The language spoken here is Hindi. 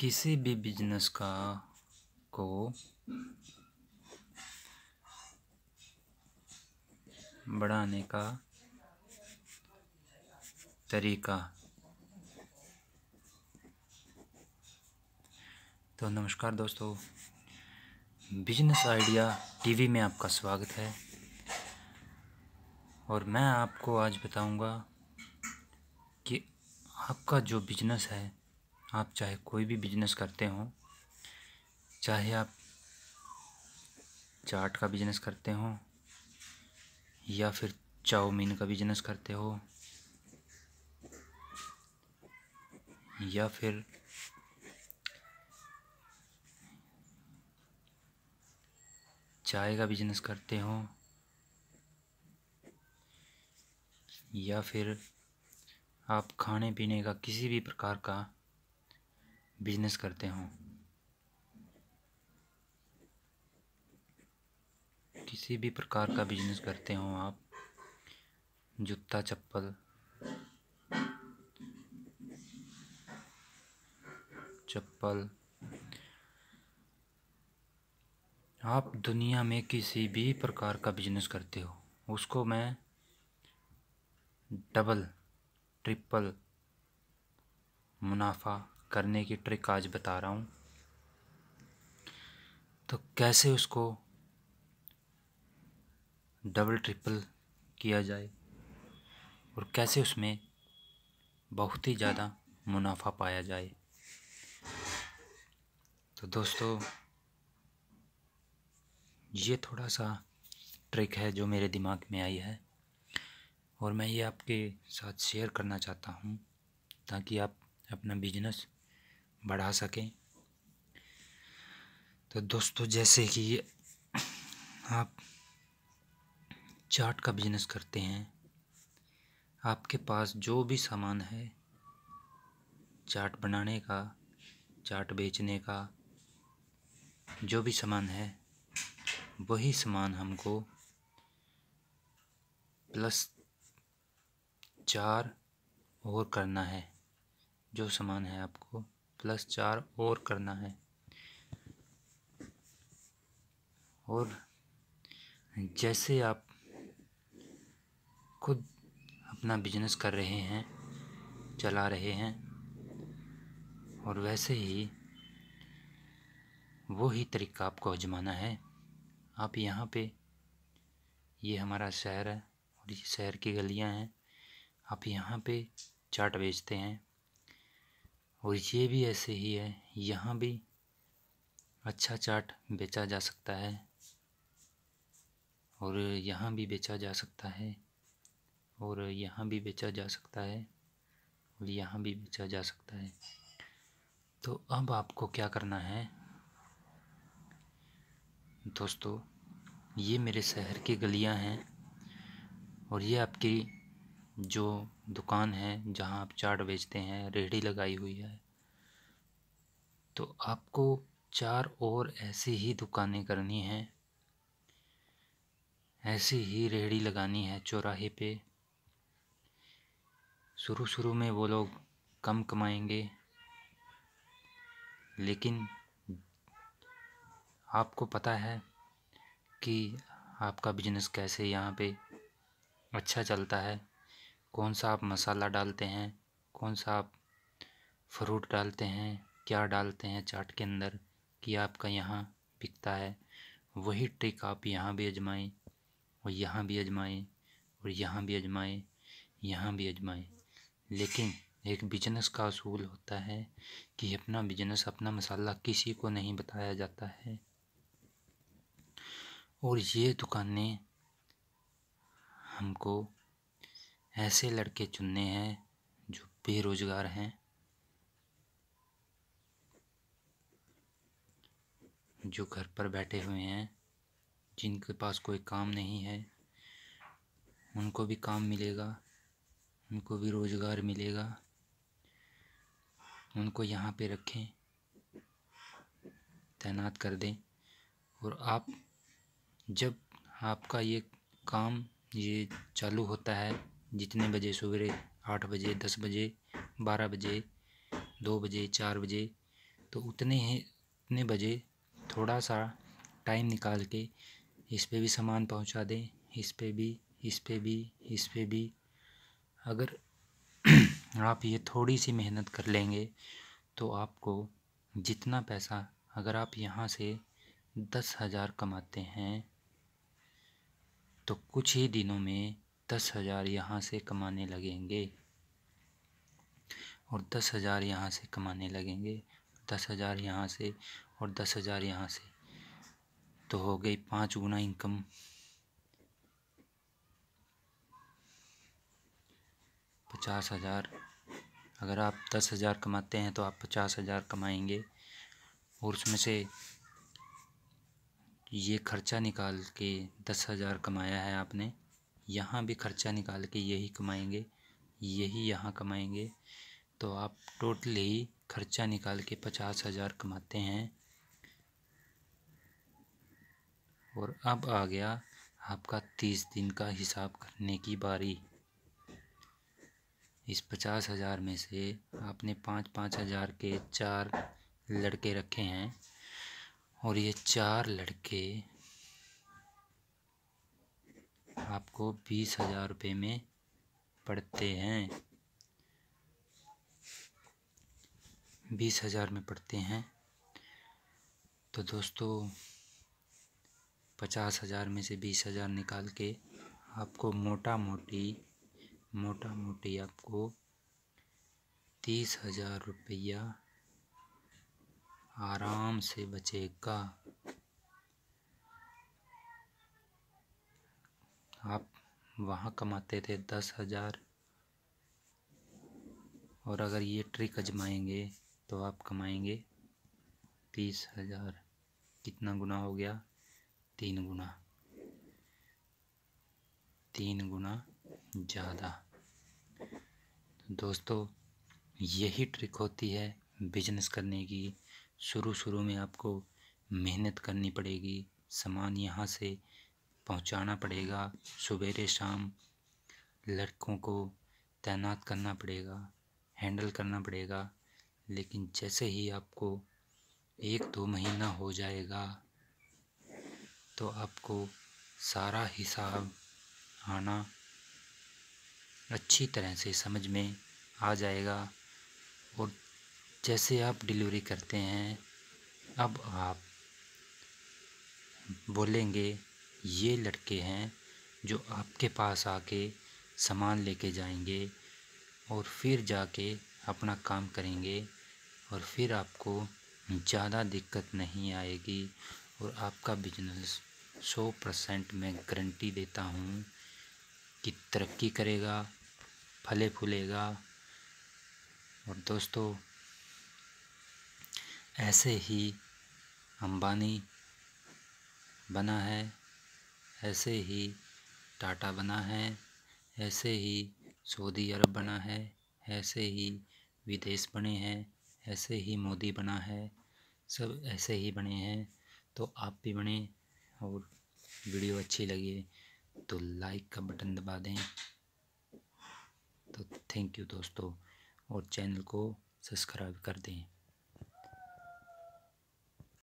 किसी भी बिजनेस का को बढ़ाने का तरीका तो नमस्कार दोस्तों बिजनेस आइडिया टीवी में आपका स्वागत है और मैं आपको आज बताऊंगा कि आपका जो बिजनेस है आप चाहे कोई भी बिजनेस करते हो चाहे आप चाट का बिजनेस करते हो या फिर चाउमीन का बिजनेस करते हो या फिर चाय का बिजनेस करते हो या फिर आप खाने पीने का किसी भी प्रकार का बिजनेस करते हों किसी भी प्रकार का बिजनेस करते हों आप जूता चप्पल चप्पल आप दुनिया में किसी भी प्रकार का बिजनेस करते हो उसको मैं डबल ट्रिपल मुनाफा करने की ट्रिक आज बता रहा हूँ तो कैसे उसको डबल ट्रिपल किया जाए और कैसे उसमें बहुत ही ज़्यादा मुनाफा पाया जाए तो दोस्तों ये थोड़ा सा ट्रिक है जो मेरे दिमाग में आई है और मैं ये आपके साथ शेयर करना चाहता हूँ ताकि आप अपना बिजनेस बढ़ा सकें तो दोस्तों जैसे कि आप चाट का बिजनेस करते हैं आपके पास जो भी सामान है चाट बनाने का चाट बेचने का जो भी सामान है वही सामान हमको प्लस चार और करना है जो सामान है आपको प्लस चार और करना है और जैसे आप खुद अपना बिजनेस कर रहे हैं चला रहे हैं और वैसे ही वो ही तरीका आपको आजमाना है आप यहाँ पे ये हमारा शहर है और ये शहर की गलियाँ हैं आप यहाँ पे चाट बेचते हैं और ये भी ऐसे ही है यहाँ भी अच्छा चाट बेचा जा सकता है और यहाँ भी बेचा जा सकता है और यहाँ भी बेचा जा सकता है और यहाँ भी बेचा जा सकता है तो अब आपको क्या करना है दोस्तों ये मेरे शहर की गलियाँ हैं और ये आपकी जो दुकान है जहां आप चाट बेचते हैं रेहड़ी लगाई हुई है तो आपको चार और ऐसी ही दुकानें करनी हैं ऐसी ही रेहड़ी लगानी है चौराहे पे शुरू शुरू में वो लोग कम कमाएंगे लेकिन आपको पता है कि आपका बिजनेस कैसे यहाँ पे अच्छा चलता है कौन सा आप मसाला डालते हैं कौन सा आप फ्रूट डालते हैं क्या डालते हैं चाट के अंदर कि आपका यहाँ बिकता है वही ट्रिक आप यहाँ भी आजमाएं और यहाँ भी आजमाएं और यहाँ भी आजमाएं यहाँ भी आजमाएं लेकिन एक बिजनेस का असूल होता है कि अपना बिजनेस अपना मसाला किसी को नहीं बताया जाता है और ये दुकानें हमको ऐसे लड़के चुनने हैं जो बेरोज़गार हैं जो घर पर बैठे हुए हैं जिनके पास कोई काम नहीं है उनको भी काम मिलेगा उनको भी रोज़गार मिलेगा उनको यहाँ पे रखें तैनात कर दें और आप जब आपका ये काम ये चालू होता है जितने बजे सवेरे आठ बजे दस बजे बारह बजे दो बजे चार बजे तो उतने ही उतने बजे थोड़ा सा टाइम निकाल के इस पर भी सामान पहुंचा दें इस पर भी इस पर भी इस पर भी अगर आप ये थोड़ी सी मेहनत कर लेंगे तो आपको जितना पैसा अगर आप यहाँ से दस हज़ार कमाते हैं तो कुछ ही दिनों में दस हज़ार यहाँ से कमाने लगेंगे और दस हज़ार यहाँ से कमाने लगेंगे दस हज़ार यहाँ से और दस हज़ार यहाँ से तो हो गई पाँच गुना इनकम पचास हज़ार अगर आप दस हज़ार कमाते हैं तो आप पचास हज़ार कमाएंगे और उसमें से ये खर्चा निकाल के दस हज़ार कमाया है आपने यहाँ भी खर्चा निकाल के यही कमाएंगे यही यहाँ कमाएंगे तो आप टोटली खर्चा निकाल के पचास हज़ार कमाते हैं और अब आ गया आपका तीस दिन का हिसाब करने की बारी इस पचास हज़ार में से आपने पाँच पाँच हज़ार के चार लड़के रखे हैं और ये चार लड़के आपको बीस हज़ार रुपये में पड़ते हैं बीस हज़ार में पड़ते हैं तो दोस्तों पचास हज़ार में से बीस हज़ार निकाल के आपको मोटा मोटी मोटा मोटी आपको तीस हज़ार रुपया आराम से बचेगा आप वहाँ कमाते थे दस हज़ार और अगर ये ट्रिक आजमाएंगे तो आप कमाएंगे तीस हज़ार कितना गुना हो गया तीन गुना तीन गुना ज़्यादा तो दोस्तों यही ट्रिक होती है बिजनेस करने की शुरू शुरू में आपको मेहनत करनी पड़ेगी सामान यहाँ से पहुंचाना पड़ेगा सवेरे शाम लड़कों को तैनात करना पड़ेगा हैंडल करना पड़ेगा लेकिन जैसे ही आपको एक दो महीना हो जाएगा तो आपको सारा हिसाब आना अच्छी तरह से समझ में आ जाएगा और जैसे आप डिलीवरी करते हैं अब आप बोलेंगे ये लड़के हैं जो आपके पास आके सामान लेके जाएंगे और फिर जाके अपना काम करेंगे और फिर आपको ज़्यादा दिक्कत नहीं आएगी और आपका बिजनेस सौ परसेंट मैं गारंटी देता हूँ कि तरक्की करेगा फले फूलेगा और दोस्तों ऐसे ही अंबानी बना है ऐसे ही टाटा बना है ऐसे ही सऊदी अरब बना है ऐसे ही विदेश बने हैं ऐसे ही मोदी बना है सब ऐसे ही बने हैं तो आप भी बने और वीडियो अच्छी लगे तो लाइक का बटन दबा दें तो थैंक यू दोस्तों और चैनल को सब्सक्राइब कर दें